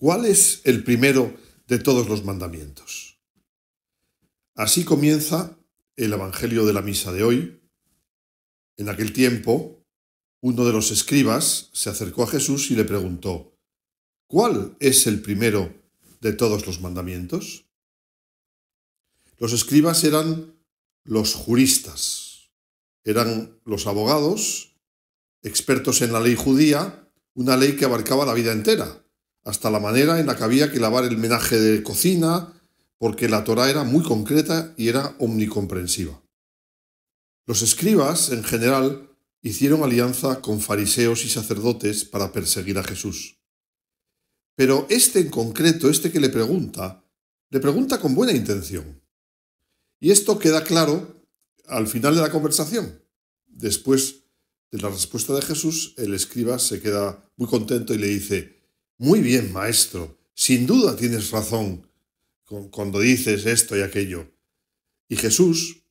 ¿Cuál es el primero de todos los mandamientos? Así comienza el Evangelio de la Misa de hoy. En aquel tiempo, uno de los escribas se acercó a Jesús y le preguntó, ¿cuál es el primero de todos los mandamientos? Los escribas eran los juristas, eran los abogados, expertos en la ley judía, una ley que abarcaba la vida entera hasta la manera en la que había que lavar el menaje de cocina, porque la Torá era muy concreta y era omnicomprensiva. Los escribas, en general, hicieron alianza con fariseos y sacerdotes para perseguir a Jesús. Pero este en concreto, este que le pregunta, le pregunta con buena intención. Y esto queda claro al final de la conversación. Después de la respuesta de Jesús, el escriba se queda muy contento y le dice, muy bien, maestro, sin duda tienes razón cuando dices esto y aquello. Y Jesús,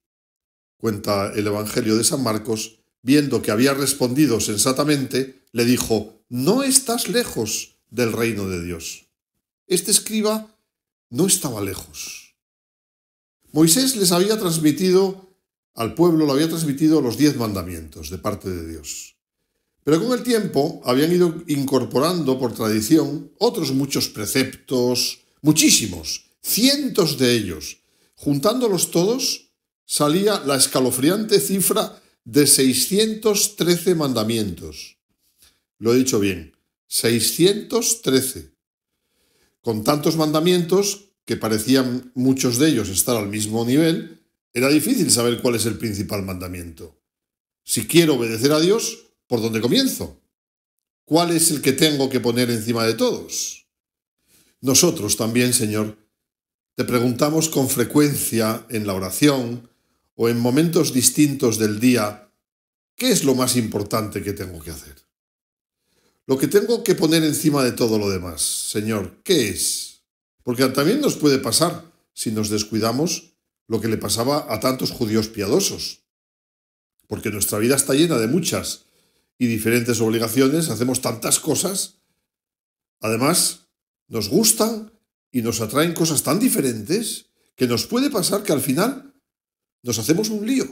cuenta el Evangelio de San Marcos, viendo que había respondido sensatamente, le dijo, no estás lejos del reino de Dios. Este escriba no estaba lejos. Moisés les había transmitido al pueblo, lo había transmitido los diez mandamientos de parte de Dios. Pero con el tiempo habían ido incorporando por tradición otros muchos preceptos, muchísimos, cientos de ellos. Juntándolos todos, salía la escalofriante cifra de 613 mandamientos. Lo he dicho bien, 613. Con tantos mandamientos, que parecían muchos de ellos estar al mismo nivel, era difícil saber cuál es el principal mandamiento. Si quiero obedecer a Dios, ¿Por dónde comienzo? ¿Cuál es el que tengo que poner encima de todos? Nosotros también, Señor, te preguntamos con frecuencia en la oración o en momentos distintos del día, ¿qué es lo más importante que tengo que hacer? Lo que tengo que poner encima de todo lo demás, Señor, ¿qué es? Porque también nos puede pasar, si nos descuidamos, lo que le pasaba a tantos judíos piadosos. Porque nuestra vida está llena de muchas y diferentes obligaciones, hacemos tantas cosas. Además, nos gustan y nos atraen cosas tan diferentes que nos puede pasar que al final nos hacemos un lío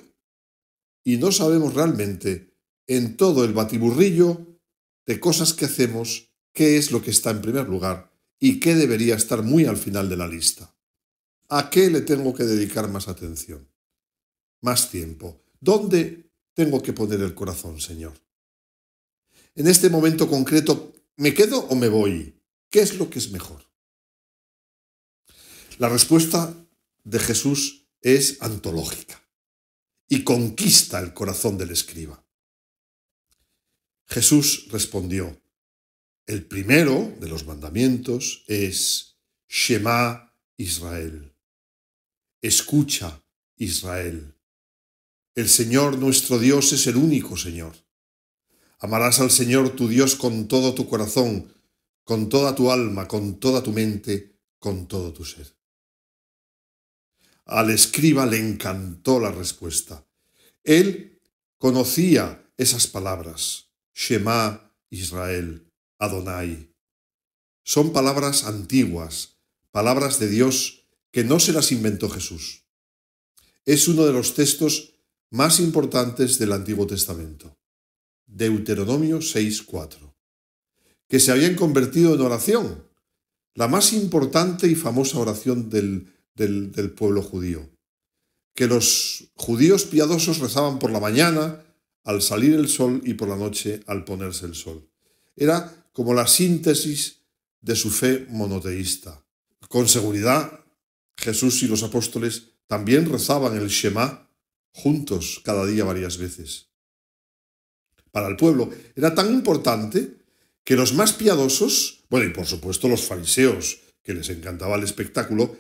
y no sabemos realmente en todo el batiburrillo de cosas que hacemos qué es lo que está en primer lugar y qué debería estar muy al final de la lista. ¿A qué le tengo que dedicar más atención? Más tiempo. ¿Dónde tengo que poner el corazón, Señor? en este momento concreto, ¿me quedo o me voy? ¿Qué es lo que es mejor? La respuesta de Jesús es antológica y conquista el corazón del escriba. Jesús respondió, el primero de los mandamientos es Shema Israel. Escucha Israel. El Señor nuestro Dios es el único Señor. Amarás al Señor tu Dios con todo tu corazón, con toda tu alma, con toda tu mente, con todo tu ser. Al escriba le encantó la respuesta. Él conocía esas palabras, Shema Israel, Adonai. Son palabras antiguas, palabras de Dios que no se las inventó Jesús. Es uno de los textos más importantes del Antiguo Testamento. Deuteronomio 6.4, que se habían convertido en oración, la más importante y famosa oración del, del, del pueblo judío, que los judíos piadosos rezaban por la mañana, al salir el sol y por la noche al ponerse el sol. Era como la síntesis de su fe monoteísta. Con seguridad, Jesús y los apóstoles también rezaban el Shema juntos cada día varias veces para el pueblo, era tan importante que los más piadosos, bueno, y por supuesto los fariseos, que les encantaba el espectáculo,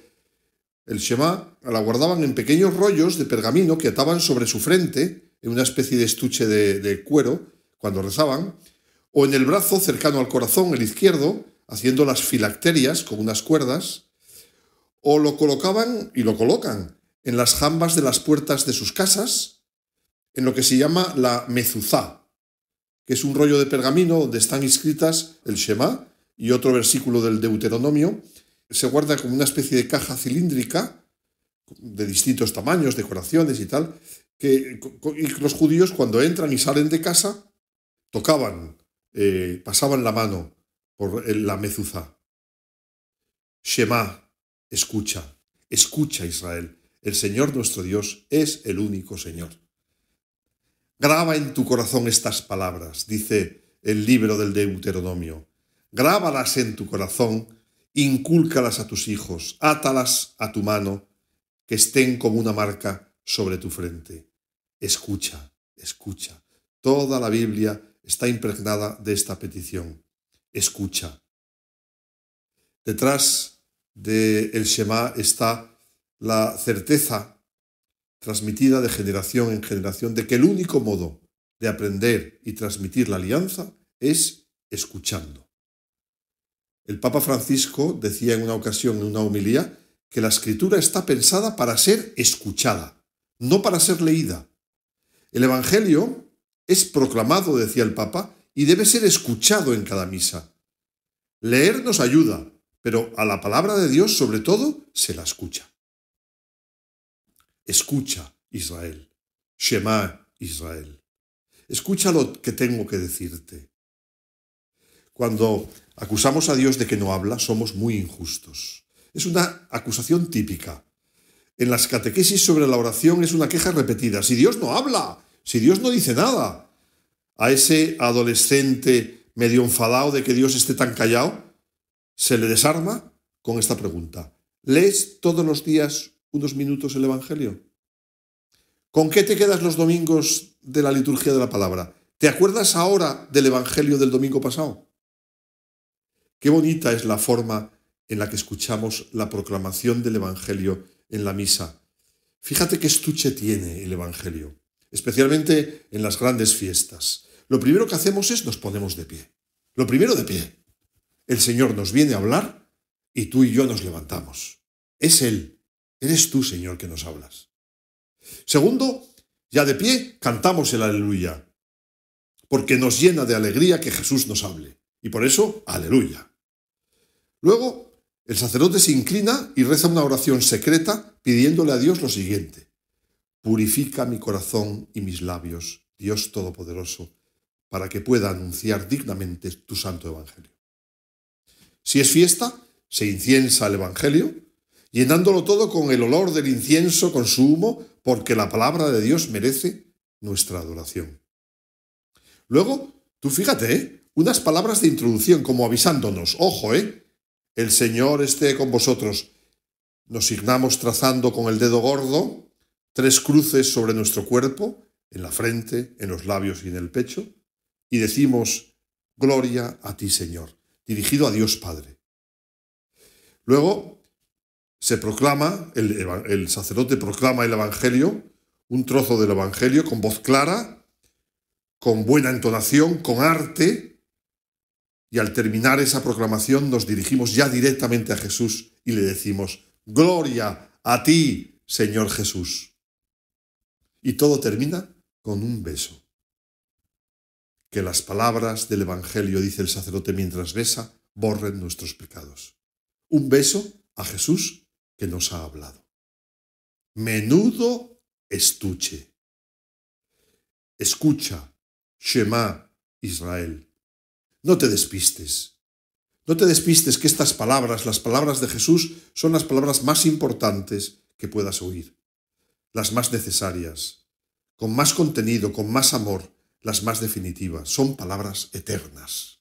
el Shema la guardaban en pequeños rollos de pergamino que ataban sobre su frente, en una especie de estuche de, cuero, cuando rezaban, o en el brazo cercano al corazón, el izquierdo, haciendo las filacterias con unas cuerdas, o lo colocaban y lo colocan en las jambas de las puertas de sus casas, en lo que se llama la mezuzá, que es un rollo de pergamino donde están inscritas el Shema y otro versículo del Deuteronomio. Se guarda como una especie de caja cilíndrica de distintos tamaños, decoraciones y tal, que y los judíos cuando entran y salen de casa tocaban, eh, pasaban la mano por eh, la mezuzá. Shema, escucha, escucha Israel, el Señor nuestro Dios es el único Señor. Graba en tu corazón estas palabras, dice el libro del Deuteronomio. Grábalas en tu corazón, incúlcalas a tus hijos, átalas a tu mano, que estén como una marca sobre tu frente. Escucha, escucha. Toda la Biblia está impregnada de esta petición. Escucha. Detrás del Shema está la certeza transmitida de generación en generación, de que el único modo de aprender y transmitir la alianza es escuchando. El Papa Francisco decía en una ocasión, en una homilía, que la escritura está pensada para ser escuchada, no para ser leída. El Evangelio es proclamado, decía el Papa, y debe ser escuchado en cada misa. Leer nos ayuda, pero a la palabra de Dios sobre todo se la escucha. Escucha, Israel. Shema, Israel. Escucha lo que tengo que decirte. Cuando acusamos a Dios de que no habla, somos muy injustos. Es una acusación típica. En las catequesis sobre la oración es una queja repetida. Si Dios no habla, si Dios no dice nada. A ese adolescente medio enfadado de que Dios esté tan callado, se le desarma con esta pregunta. ¿Lees todos los días unos minutos el Evangelio? ¿Con qué te quedas los domingos de la liturgia de la palabra? ¿Te acuerdas ahora del Evangelio del domingo pasado? Qué bonita es la forma en la que escuchamos la proclamación del Evangelio en la misa. Fíjate qué estuche tiene el Evangelio, especialmente en las grandes fiestas. Lo primero que hacemos es nos ponemos de pie. Lo primero de pie. El Señor nos viene a hablar y tú y yo nos levantamos. Es Él Eres tú, Señor, que nos hablas. Segundo, ya de pie, cantamos el aleluya, porque nos llena de alegría que Jesús nos hable. Y por eso, aleluya. Luego, el sacerdote se inclina y reza una oración secreta pidiéndole a Dios lo siguiente. Purifica mi corazón y mis labios, Dios Todopoderoso, para que pueda anunciar dignamente tu santo evangelio. Si es fiesta, se inciensa el evangelio llenándolo todo con el olor del incienso, con su humo, porque la palabra de Dios merece nuestra adoración. Luego, tú fíjate, ¿eh? unas palabras de introducción, como avisándonos, ojo, ¿eh? El Señor esté con vosotros. Nos signamos trazando con el dedo gordo tres cruces sobre nuestro cuerpo, en la frente, en los labios y en el pecho, y decimos, Gloria a ti, Señor, dirigido a Dios Padre. Luego, se proclama, el, sacerdote proclama el Evangelio, un trozo del Evangelio con voz clara, con buena entonación, con arte, y al terminar esa proclamación nos dirigimos ya directamente a Jesús y le decimos, Gloria a ti, Señor Jesús. Y todo termina con un beso. Que las palabras del Evangelio, dice el sacerdote mientras besa, borren nuestros pecados. Un beso a Jesús que nos ha hablado. Menudo estuche. Escucha, Shema, Israel. No te despistes. No te despistes que estas palabras, las palabras de Jesús, son las palabras más importantes que puedas oír, las más necesarias, con más contenido, con más amor, las más definitivas. Son palabras eternas.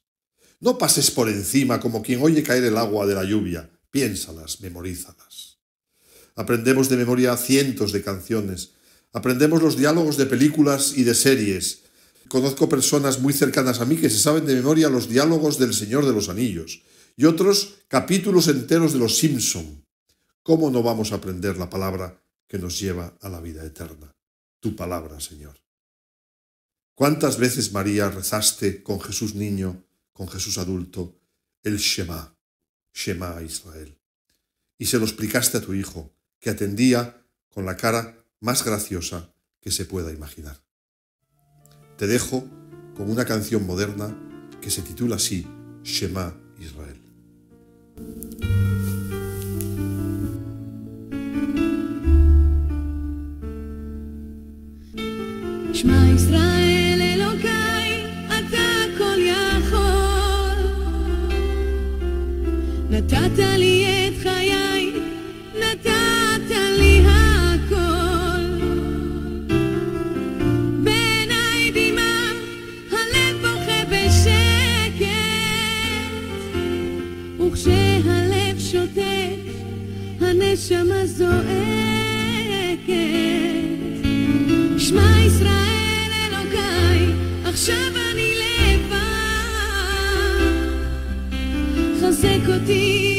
No pases por encima como quien oye caer el agua de la lluvia. Piénsalas, memorízalas. Aprendemos de memoria cientos de canciones. Aprendemos los diálogos de películas y de series. Conozco personas muy cercanas a mí que se saben de memoria los diálogos del Señor de los Anillos y otros capítulos enteros de los Simpson. ¿Cómo no vamos a aprender la palabra que nos lleva a la vida eterna? Tu palabra, Señor. ¿Cuántas veces, María, rezaste con Jesús niño, con Jesús adulto, el Shema, Shema Israel? Y se lo explicaste a tu hijo, que atendía con la cara más graciosa que se pueda imaginar. Te dejo con una canción moderna que se titula así, Shema Israel. Israel. הנשמה זועקת. שמע ישראל אלוקיי, עכשיו אני לבד. חזק אותי